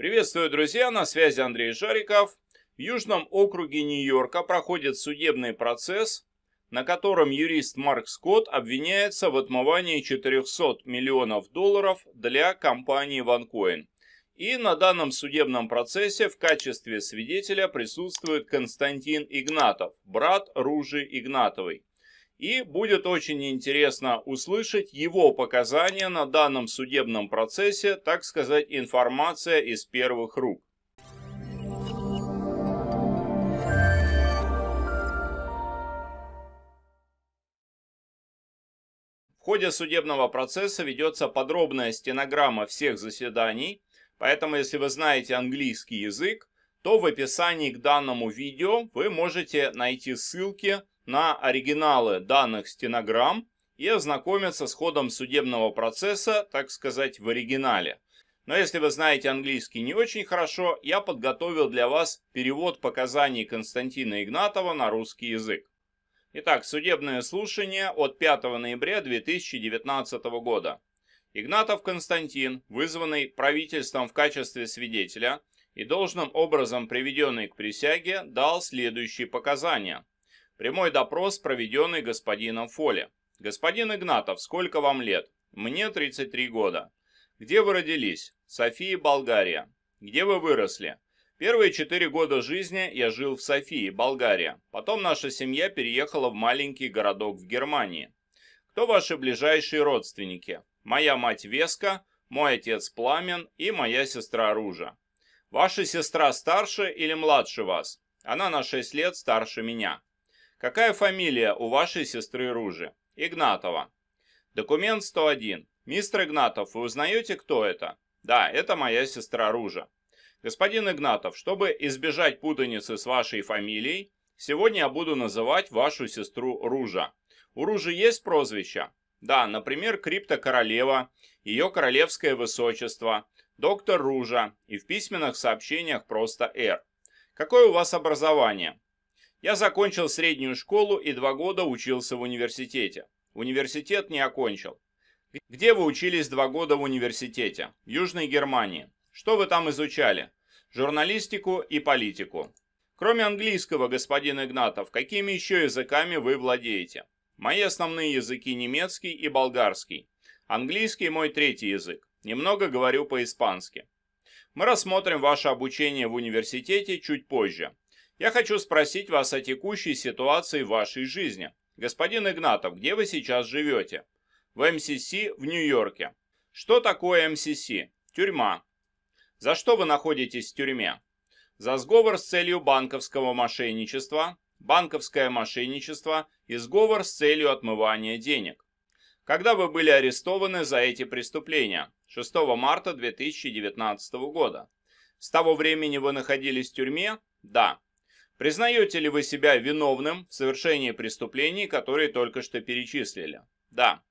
Приветствую, друзья! На связи Андрей Жариков. В Южном округе Нью-Йорка проходит судебный процесс, на котором юрист Марк Скотт обвиняется в отмывании 400 миллионов долларов для компании OneCoin. И на данном судебном процессе в качестве свидетеля присутствует Константин Игнатов, брат Ружи Игнатовой. И будет очень интересно услышать его показания на данном судебном процессе, так сказать, информация из первых рук. В ходе судебного процесса ведется подробная стенограмма всех заседаний, поэтому если вы знаете английский язык, то в описании к данному видео вы можете найти ссылки на оригиналы данных стенограмм и ознакомиться с ходом судебного процесса, так сказать, в оригинале. Но если вы знаете английский не очень хорошо, я подготовил для вас перевод показаний Константина Игнатова на русский язык. Итак, судебное слушание от 5 ноября 2019 года. Игнатов Константин, вызванный правительством в качестве свидетеля и должным образом приведенный к присяге, дал следующие показания. Прямой допрос, проведенный господином Фоле. «Господин Игнатов, сколько вам лет?» «Мне 33 года». «Где вы родились?» «София, Болгария». «Где вы выросли?» Первые четыре года жизни я жил в Софии, Болгария. Потом наша семья переехала в маленький городок в Германии. Кто ваши ближайшие родственники? Моя мать Веска, мой отец Пламен и моя сестра Ружа. Ваша сестра старше или младше вас? Она на 6 лет старше меня. Какая фамилия у вашей сестры Ружи? Игнатова. Документ 101. Мистер Игнатов, вы узнаете, кто это? Да, это моя сестра Ружа. Господин Игнатов, чтобы избежать путаницы с вашей фамилией, сегодня я буду называть вашу сестру Ружа. У Ружи есть прозвище? Да, например, Криптокоролева, ее королевское высочество, доктор Ружа и в письменных сообщениях просто Р. Какое у вас образование? Я закончил среднюю школу и два года учился в университете. Университет не окончил. Где вы учились два года в университете? В Южной Германии. Что вы там изучали? Журналистику и политику. Кроме английского, господин Игнатов, какими еще языками вы владеете? Мои основные языки немецкий и болгарский. Английский мой третий язык. Немного говорю по-испански. Мы рассмотрим ваше обучение в университете чуть позже. Я хочу спросить вас о текущей ситуации в вашей жизни. Господин Игнатов, где вы сейчас живете? В МСС в Нью-Йорке. Что такое МСС? Тюрьма. За что вы находитесь в тюрьме? За сговор с целью банковского мошенничества, банковское мошенничество и сговор с целью отмывания денег. Когда вы были арестованы за эти преступления? 6 марта 2019 года. С того времени вы находились в тюрьме? Да. Признаете ли вы себя виновным в совершении преступлений, которые только что перечислили? Да.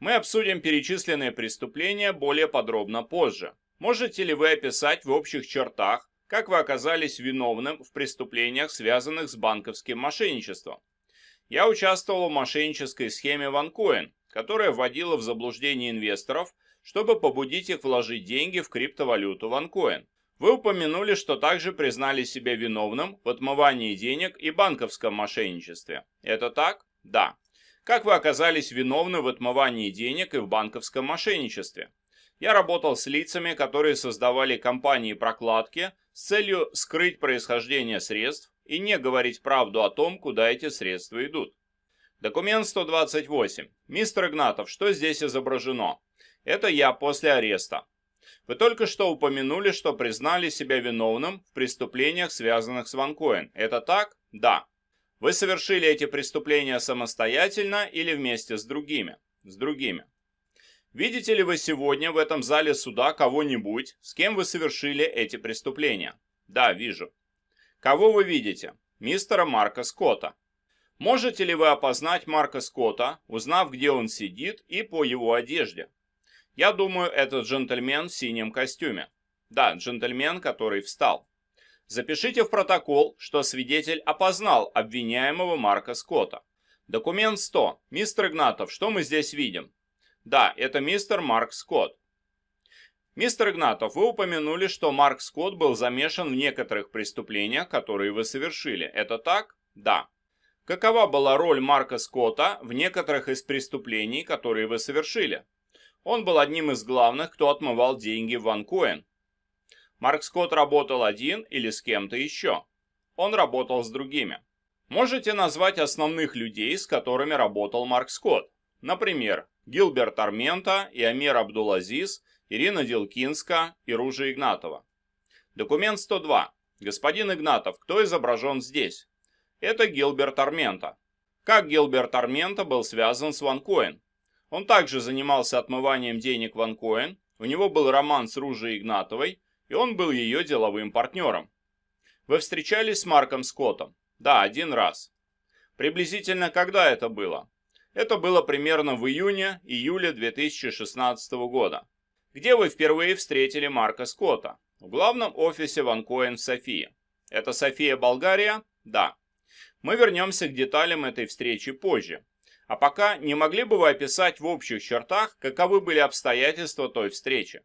Мы обсудим перечисленные преступления более подробно позже. Можете ли вы описать в общих чертах, как вы оказались виновным в преступлениях, связанных с банковским мошенничеством? Я участвовал в мошеннической схеме OneCoin, которая вводила в заблуждение инвесторов, чтобы побудить их вложить деньги в криптовалюту OneCoin. Вы упомянули, что также признали себя виновным в отмывании денег и банковском мошенничестве. Это так? Да. Как вы оказались виновны в отмывании денег и в банковском мошенничестве? Я работал с лицами, которые создавали компании-прокладки с целью скрыть происхождение средств и не говорить правду о том, куда эти средства идут. Документ 128. Мистер Игнатов, что здесь изображено? Это я после ареста. Вы только что упомянули, что признали себя виновным в преступлениях, связанных с ванкоин. Это так? Да. Вы совершили эти преступления самостоятельно или вместе с другими? С другими. Видите ли вы сегодня в этом зале суда кого-нибудь, с кем вы совершили эти преступления? Да, вижу. Кого вы видите? Мистера Марка Скотта. Можете ли вы опознать Марка Скотта, узнав, где он сидит и по его одежде? Я думаю, это джентльмен в синем костюме. Да, джентльмен, который встал. Запишите в протокол, что свидетель опознал обвиняемого Марка Скотта. Документ 100. Мистер Игнатов, что мы здесь видим? Да, это мистер Марк Скотт. Мистер Игнатов, вы упомянули, что Марк Скотт был замешан в некоторых преступлениях, которые вы совершили. Это так? Да. Какова была роль Марка Скотта в некоторых из преступлений, которые вы совершили? Он был одним из главных, кто отмывал деньги в OneCoin. Марк Скотт работал один или с кем-то еще. Он работал с другими. Можете назвать основных людей, с которыми работал Марк Скотт. Например, Гилберт Армента, Иомер Абдулазиз, Ирина Делкинска и Ружа Игнатова. Документ 102. Господин Игнатов, кто изображен здесь? Это Гилберт Армента. Как Гилберт Армента был связан с OneCoin? Он также занимался отмыванием денег в Анкоин, у него был роман с Ружей Игнатовой, и он был ее деловым партнером. Вы встречались с Марком Скоттом? Да, один раз. Приблизительно когда это было? Это было примерно в июне-июле 2016 года. Где вы впервые встретили Марка Скотта? В главном офисе Ванкоин в Софии. Это София, Болгария? Да. Мы вернемся к деталям этой встречи позже. А пока не могли бы вы описать в общих чертах, каковы были обстоятельства той встречи?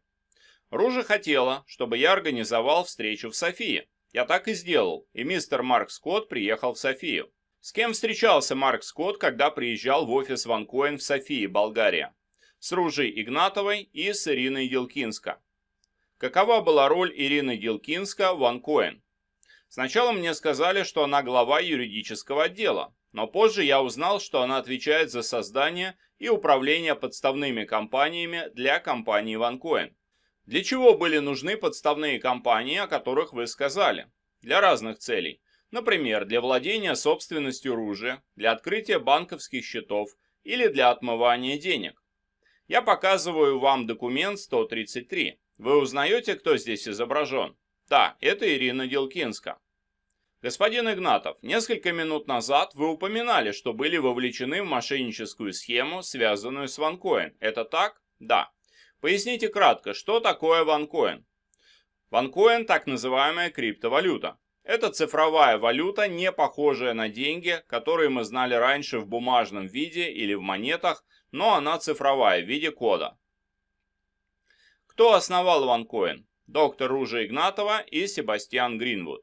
Ружа хотела, чтобы я организовал встречу в Софии. Я так и сделал, и мистер Марк Скотт приехал в Софию. С кем встречался Марк Скотт, когда приезжал в офис Ван Ванкоин в Софии, Болгария? С Ружей Игнатовой и с Ириной Елкинска. Какова была роль Ирины Елкинска в Ван Ванкоин? Сначала мне сказали, что она глава юридического отдела, но позже я узнал, что она отвечает за создание и управление подставными компаниями для компании OneCoin. Для чего были нужны подставные компании, о которых вы сказали? Для разных целей. Например, для владения собственностью оружия, для открытия банковских счетов или для отмывания денег. Я показываю вам документ 133. Вы узнаете, кто здесь изображен? Да, это Ирина Делкинская. Господин Игнатов, несколько минут назад вы упоминали, что были вовлечены в мошенническую схему, связанную с OneCoin. Это так? Да. Поясните кратко, что такое OneCoin? OneCoin – так называемая криптовалюта. Это цифровая валюта, не похожая на деньги, которые мы знали раньше в бумажном виде или в монетах, но она цифровая в виде кода. Кто основал OneCoin? Доктор Ружа Игнатова и Себастьян Гринвуд.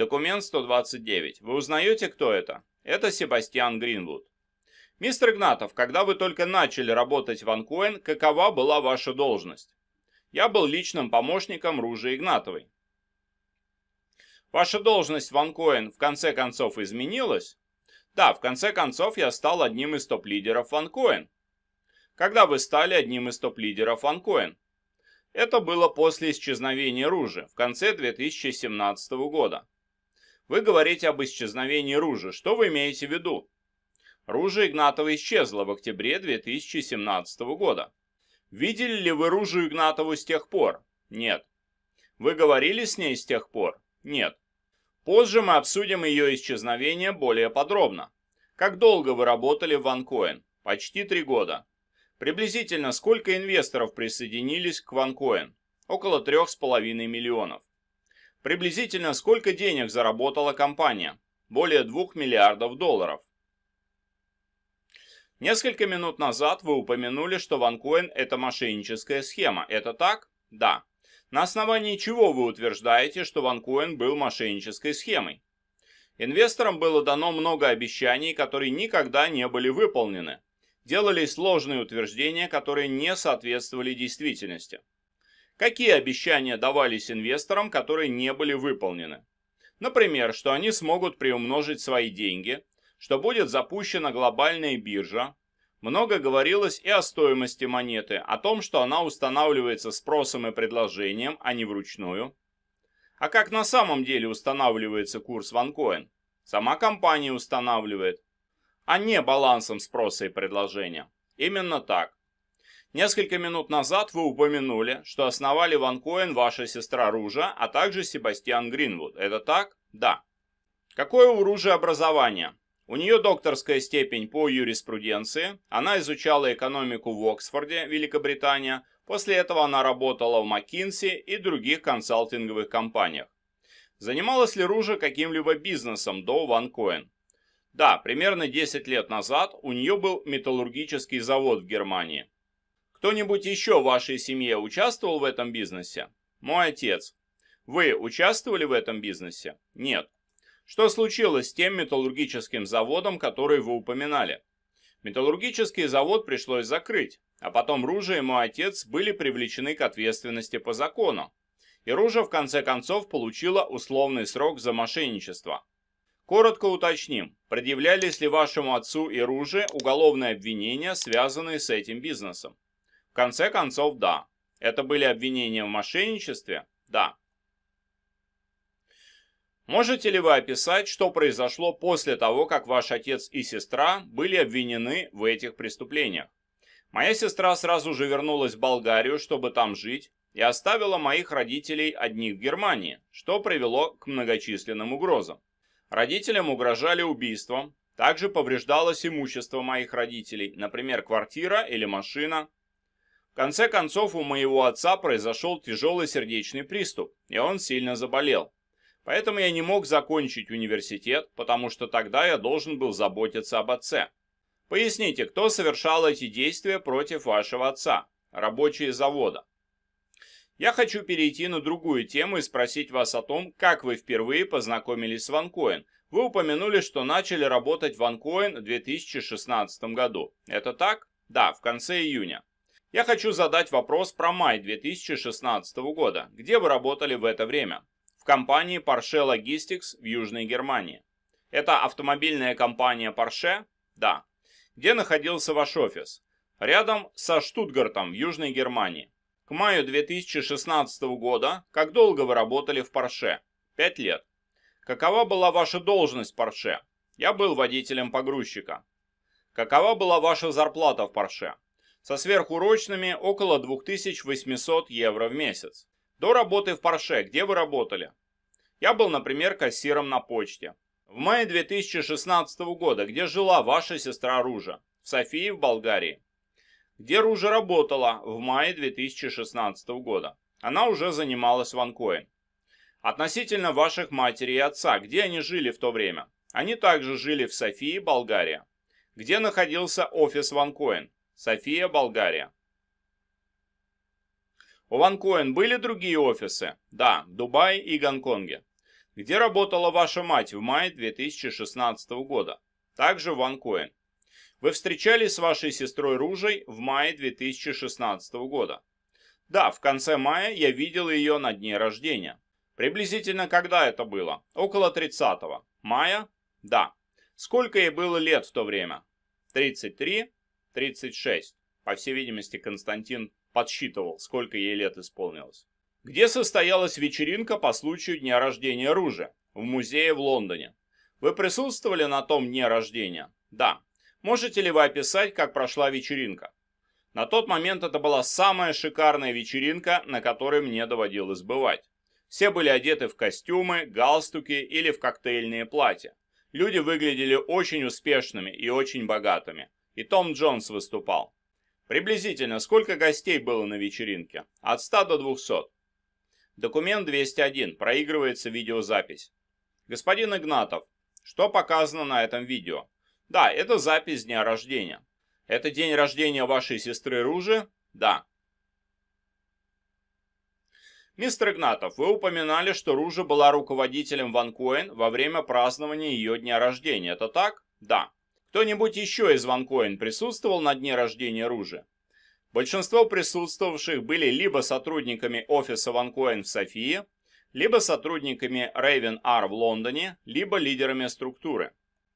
Документ 129. Вы узнаете, кто это? Это Себастьян Гринвуд. Мистер Игнатов, когда вы только начали работать в Анкоин, какова была ваша должность? Я был личным помощником Ружи Игнатовой. Ваша должность в Анкоин в конце концов изменилась? Да, в конце концов я стал одним из топ-лидеров Анкоин. Когда вы стали одним из топ-лидеров Анкоин? Это было после исчезновения Ружи в конце 2017 года. Вы говорите об исчезновении ружья. Что вы имеете в виду? Ружье Игнатова исчезло в октябре 2017 года. Видели ли вы ружье Игнатову с тех пор? Нет. Вы говорили с ней с тех пор? Нет. Позже мы обсудим ее исчезновение более подробно. Как долго вы работали в OneCoin? Почти три года. Приблизительно сколько инвесторов присоединились к OneCoin? Около трех с половиной миллионов. Приблизительно сколько денег заработала компания? Более 2 миллиардов долларов. Несколько минут назад вы упомянули, что OneCoin – это мошенническая схема. Это так? Да. На основании чего вы утверждаете, что OneCoin был мошеннической схемой? Инвесторам было дано много обещаний, которые никогда не были выполнены. Делались сложные утверждения, которые не соответствовали действительности. Какие обещания давались инвесторам, которые не были выполнены? Например, что они смогут приумножить свои деньги, что будет запущена глобальная биржа. Много говорилось и о стоимости монеты, о том, что она устанавливается спросом и предложением, а не вручную. А как на самом деле устанавливается курс ванкоин? Сама компания устанавливает, а не балансом спроса и предложения. Именно так. Несколько минут назад вы упомянули, что основали Ванкоин ваша сестра Ружа, а также Себастьян Гринвуд. Это так? Да. Какое у Ружи образование? У нее докторская степень по юриспруденции, она изучала экономику в Оксфорде, Великобритания, после этого она работала в McKinsey и других консалтинговых компаниях. Занималась ли Ружа каким-либо бизнесом до OneCoin? Да, примерно 10 лет назад у нее был металлургический завод в Германии. Кто-нибудь еще в вашей семье участвовал в этом бизнесе? Мой отец. Вы участвовали в этом бизнесе? Нет. Что случилось с тем металлургическим заводом, который вы упоминали? Металлургический завод пришлось закрыть, а потом Ружа и мой отец были привлечены к ответственности по закону. И Ружа в конце концов получила условный срок за мошенничество. Коротко уточним, предъявлялись ли вашему отцу и Руже уголовные обвинения, связанные с этим бизнесом? В конце концов, да. Это были обвинения в мошенничестве? Да. Можете ли вы описать, что произошло после того, как ваш отец и сестра были обвинены в этих преступлениях? Моя сестра сразу же вернулась в Болгарию, чтобы там жить, и оставила моих родителей одних в Германии, что привело к многочисленным угрозам. Родителям угрожали убийством, также повреждалось имущество моих родителей, например, квартира или машина, в конце концов, у моего отца произошел тяжелый сердечный приступ, и он сильно заболел. Поэтому я не мог закончить университет, потому что тогда я должен был заботиться об отце. Поясните, кто совершал эти действия против вашего отца? Рабочие завода. Я хочу перейти на другую тему и спросить вас о том, как вы впервые познакомились с Ванкоин. Вы упомянули, что начали работать в Ванкоин в 2016 году. Это так? Да, в конце июня. Я хочу задать вопрос про май 2016 года. Где вы работали в это время? В компании Porsche Logistics в Южной Германии. Это автомобильная компания Porsche? Да. Где находился ваш офис? Рядом со Штутгартом в Южной Германии. К маю 2016 года как долго вы работали в Porsche? 5 лет. Какова была ваша должность в Porsche? Я был водителем погрузчика. Какова была ваша зарплата в Porsche? со сверхурочными около 2800 евро в месяц. До работы в Порше, где вы работали? Я был, например, кассиром на почте. В мае 2016 года, где жила ваша сестра Ружа? В Софии, в Болгарии. Где Ружа работала в мае 2016 года? Она уже занималась Ванкоин. Относительно ваших матери и отца, где они жили в то время? Они также жили в Софии, Болгария. Где находился офис Ванкоин? София, Болгария. У Ванкоин были другие офисы? Да, Дубай и Гонконге. Где работала ваша мать в мае 2016 года? Также в Ванкоин. Вы встречались с вашей сестрой Ружей в мае 2016 года? Да, в конце мая я видел ее на дне рождения. Приблизительно когда это было? Около 30 Мая? Да. Сколько ей было лет в то время? 33, 36. По всей видимости, Константин подсчитывал, сколько ей лет исполнилось. Где состоялась вечеринка по случаю дня рождения Ружи? В музее в Лондоне. Вы присутствовали на том дне рождения? Да. Можете ли вы описать, как прошла вечеринка? На тот момент это была самая шикарная вечеринка, на которой мне доводилось бывать. Все были одеты в костюмы, галстуки или в коктейльные платья. Люди выглядели очень успешными и очень богатыми. И Том Джонс выступал. Приблизительно сколько гостей было на вечеринке? От 100 до 200. Документ 201. Проигрывается видеозапись. Господин Игнатов, что показано на этом видео? Да, это запись дня рождения. Это день рождения вашей сестры Ружи? Да. Мистер Игнатов, вы упоминали, что Ружа была руководителем Ван Ванкоин во время празднования ее дня рождения, это так? Да. Кто-нибудь еще из Ванкоин присутствовал на дне рождения Ружи? Большинство присутствовавших были либо сотрудниками офиса Ванкоин в Софии, либо сотрудниками Raven R в Лондоне, либо лидерами структуры.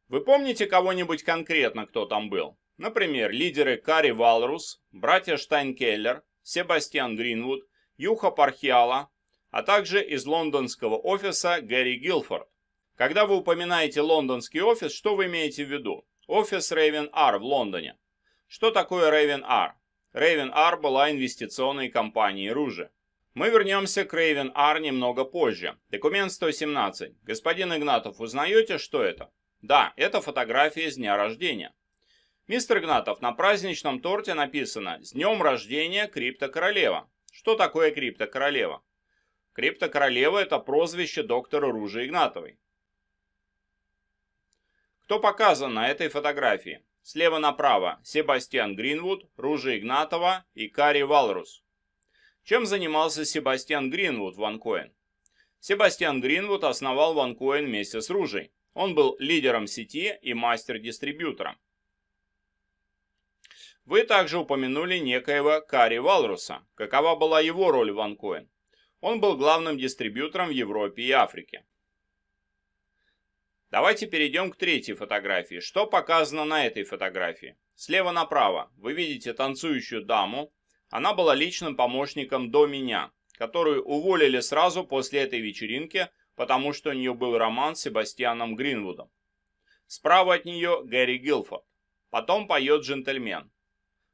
Вы помните кого-нибудь конкретно, кто там был? Например, лидеры Кари Валрус, братья Штайнкеллер, Себастьян Гринвуд, Юха Пархиала, а также из лондонского офиса Гэри Гилфорд. Когда вы упоминаете лондонский офис, что вы имеете в виду? Офис Raven R в Лондоне. Что такое Raven R? Raven R была инвестиционной компанией Ружи. Мы вернемся к Raven R немного позже. Документ 117. Господин Игнатов, узнаете, что это? Да, это фотография с дня рождения. Мистер Игнатов, на праздничном торте написано «С днем рождения Криптокоролева». Что такое Криптокоролева? Криптокоролева – это прозвище доктора Ружи Игнатовой. Кто показан на этой фотографии? Слева направо Себастьян Гринвуд, Ружи Игнатова и Кари Валрус. Чем занимался Себастьян Гринвуд в OneCoin? Себастьян Гринвуд основал OneCoin вместе с Ружей. Он был лидером сети и мастер-дистрибьютора. Вы также упомянули некоего Кари Валруса. Какова была его роль в OneCoin? Он был главным дистрибьютором в Европе и Африке. Давайте перейдем к третьей фотографии. Что показано на этой фотографии? Слева направо вы видите танцующую даму. Она была личным помощником до меня, которую уволили сразу после этой вечеринки, потому что у нее был роман с Себастьяном Гринвудом. Справа от нее Гэри Гилфорд. Потом поет джентльмен.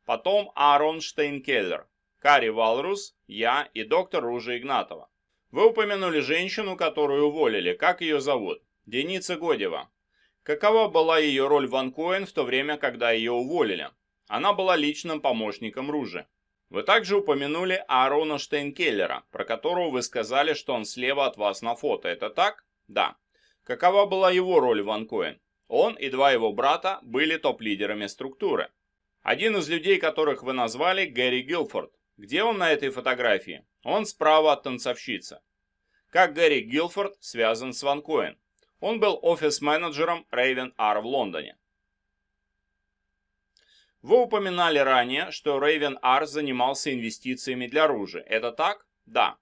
Потом Аарон Штейнкеллер, Кари Валрус, я и доктор Ружа Игнатова. Вы упомянули женщину, которую уволили. Как ее зовут? Дениса Годева. Какова была ее роль в Ванкоин в то время, когда ее уволили? Она была личным помощником Ружи. Вы также упомянули Аарона Штейнкеллера, про которого вы сказали, что он слева от вас на фото. Это так? Да. Какова была его роль в Ванкоин? Он и два его брата были топ-лидерами структуры. Один из людей, которых вы назвали, Гэри Гилфорд. Где он на этой фотографии? Он справа от танцовщицы. Как Гэри Гилфорд связан с Ванкоин? Он был офис-менеджером Raven R в Лондоне. Вы упоминали ранее, что Raven R занимался инвестициями для оружия. Это так? Да.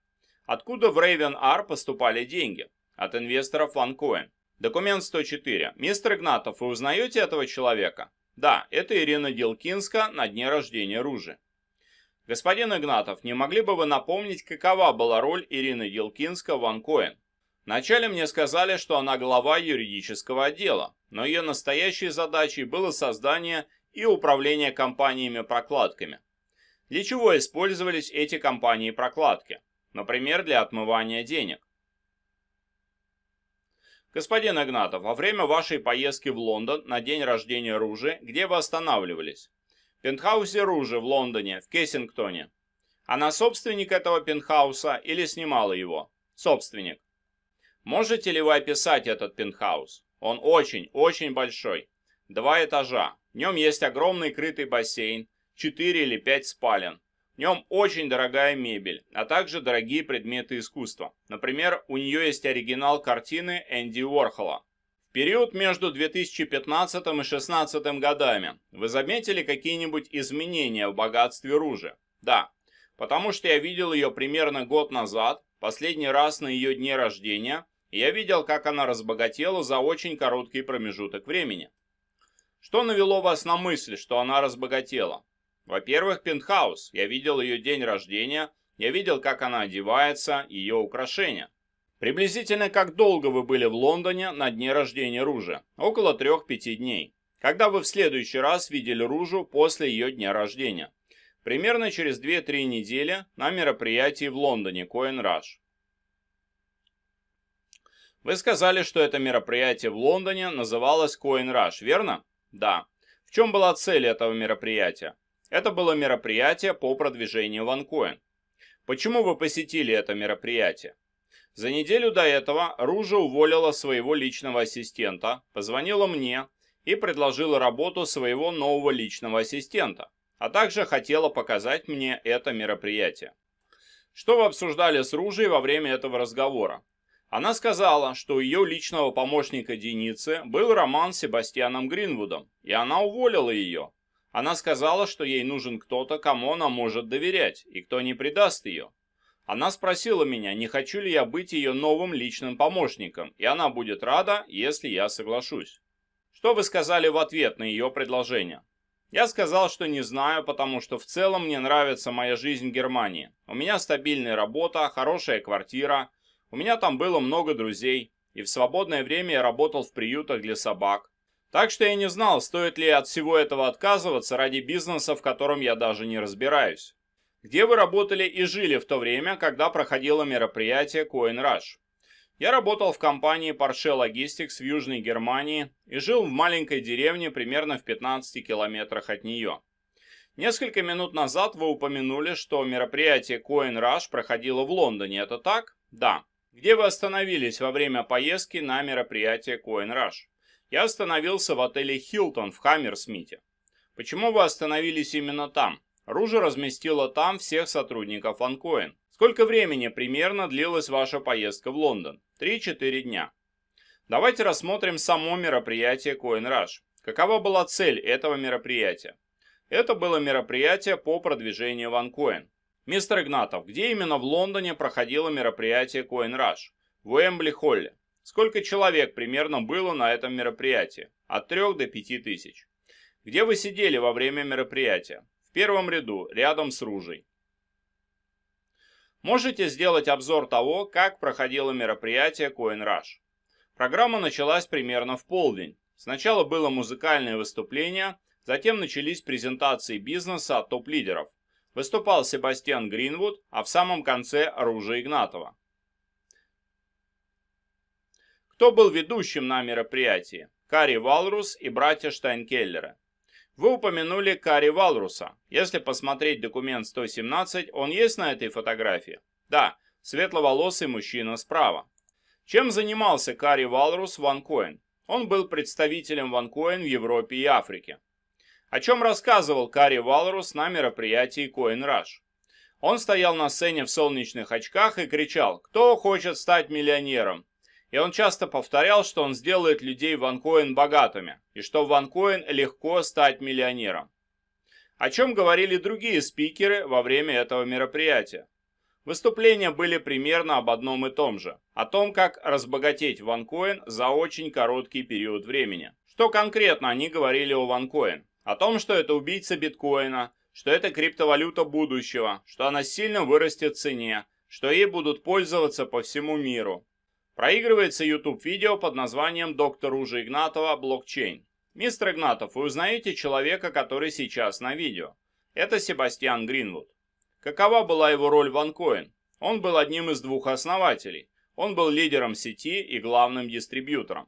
Откуда в Raven R поступали деньги? От инвесторов OneCoin. Документ 104. Мистер Игнатов, вы узнаете этого человека? Да, это Ирина Делкинска на дне рождения Ружи. Господин Игнатов, не могли бы вы напомнить, какова была роль Ирины Делкинска в OneCoin? Вначале мне сказали, что она глава юридического отдела, но ее настоящей задачей было создание и управление компаниями-прокладками. Для чего использовались эти компании-прокладки? Например, для отмывания денег. Господин Игнатов, во время вашей поездки в Лондон на день рождения Ружи, где вы останавливались? В пентхаусе Ружи в Лондоне, в Кессингтоне. Она собственник этого пентхауса или снимала его? Собственник. Можете ли вы описать этот пентхаус? Он очень-очень большой. Два этажа. В нем есть огромный крытый бассейн, 4 или 5 спален. В нем очень дорогая мебель, а также дорогие предметы искусства. Например, у нее есть оригинал картины Энди Уорхола. В период между 2015 и 2016 годами вы заметили какие-нибудь изменения в богатстве Ружи? Да, потому что я видел ее примерно год назад, последний раз на ее дне рождения – я видел, как она разбогатела за очень короткий промежуток времени. Что навело вас на мысль, что она разбогатела? Во-первых, пентхаус. Я видел ее день рождения, я видел, как она одевается, ее украшения. Приблизительно как долго вы были в Лондоне на дне рождения Ружи? Около 3-5 дней. Когда вы в следующий раз видели Ружу после ее дня рождения? Примерно через 2-3 недели на мероприятии в Лондоне Коин Rush. Вы сказали, что это мероприятие в Лондоне называлось Coin Rush, верно? Да. В чем была цель этого мероприятия? Это было мероприятие по продвижению OneCoin. Почему вы посетили это мероприятие? За неделю до этого Ружа уволила своего личного ассистента, позвонила мне и предложила работу своего нового личного ассистента, а также хотела показать мне это мероприятие. Что вы обсуждали с Ружей во время этого разговора? Она сказала, что у ее личного помощника Деницы был роман с Себастьяном Гринвудом, и она уволила ее. Она сказала, что ей нужен кто-то, кому она может доверять, и кто не предаст ее. Она спросила меня, не хочу ли я быть ее новым личным помощником, и она будет рада, если я соглашусь. Что вы сказали в ответ на ее предложение? Я сказал, что не знаю, потому что в целом мне нравится моя жизнь в Германии. У меня стабильная работа, хорошая квартира – у меня там было много друзей, и в свободное время я работал в приютах для собак. Так что я не знал, стоит ли от всего этого отказываться ради бизнеса, в котором я даже не разбираюсь. Где вы работали и жили в то время, когда проходило мероприятие Coin Rush? Я работал в компании Porsche Logistics в Южной Германии и жил в маленькой деревне примерно в 15 километрах от нее. Несколько минут назад вы упомянули, что мероприятие Coin Rush проходило в Лондоне, это так? Да. «Где вы остановились во время поездки на мероприятие Coin Rush?» «Я остановился в отеле Hilton в Хаммерсмите». «Почему вы остановились именно там?» Ружа разместила там всех сотрудников Ланкоин. «Сколько времени примерно длилась ваша поездка в Лондон?» «Три-четыре дня». Давайте рассмотрим само мероприятие Coin Rush. Какова была цель этого мероприятия? Это было мероприятие по продвижению OneCoin. Мистер Игнатов, где именно в Лондоне проходило мероприятие Coin Rush? В Уэмбли-Холле. Сколько человек примерно было на этом мероприятии? От 3 до 5 тысяч. Где вы сидели во время мероприятия? В первом ряду, рядом с ружей. Можете сделать обзор того, как проходило мероприятие Coin Rush. Программа началась примерно в полдень. Сначала было музыкальное выступление, затем начались презентации бизнеса от топ-лидеров. Выступал Себастьян Гринвуд, а в самом конце оружие Игнатова. Кто был ведущим на мероприятии? Кари Валрус и братья Штайнкеллера. Вы упомянули Кари Валруса. Если посмотреть документ 117, он есть на этой фотографии? Да, светловолосый мужчина справа. Чем занимался Кари Валрус в OneCoin? Он был представителем OneCoin в Европе и Африке о чем рассказывал Карри Валрус на мероприятии Coin Rush. Он стоял на сцене в солнечных очках и кричал «Кто хочет стать миллионером?». И он часто повторял, что он сделает людей в богатыми, и что в легко стать миллионером. О чем говорили другие спикеры во время этого мероприятия. Выступления были примерно об одном и том же. О том, как разбогатеть OneCoin за очень короткий период времени. Что конкретно они говорили о OneCoin? О том, что это убийца биткоина, что это криптовалюта будущего, что она сильно вырастет в цене, что ей будут пользоваться по всему миру. Проигрывается YouTube-видео под названием «Доктор Ужа Игнатова. Блокчейн». Мистер Игнатов, вы узнаете человека, который сейчас на видео. Это Себастьян Гринвуд. Какова была его роль в Анкоин? Он был одним из двух основателей. Он был лидером сети и главным дистрибьютором.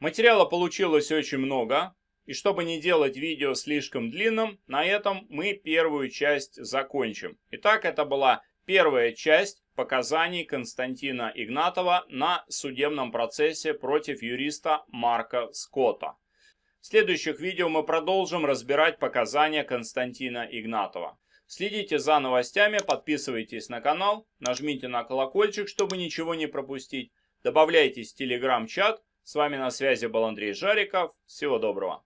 Материала получилось очень много, и чтобы не делать видео слишком длинным, на этом мы первую часть закончим. Итак, это была первая часть показаний Константина Игнатова на судебном процессе против юриста Марка Скотта. В следующих видео мы продолжим разбирать показания Константина Игнатова. Следите за новостями, подписывайтесь на канал, нажмите на колокольчик, чтобы ничего не пропустить. Добавляйтесь в телеграм-чат. С вами на связи был Андрей Жариков. Всего доброго.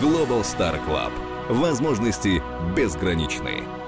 Global Star Club. Возможности безграничные.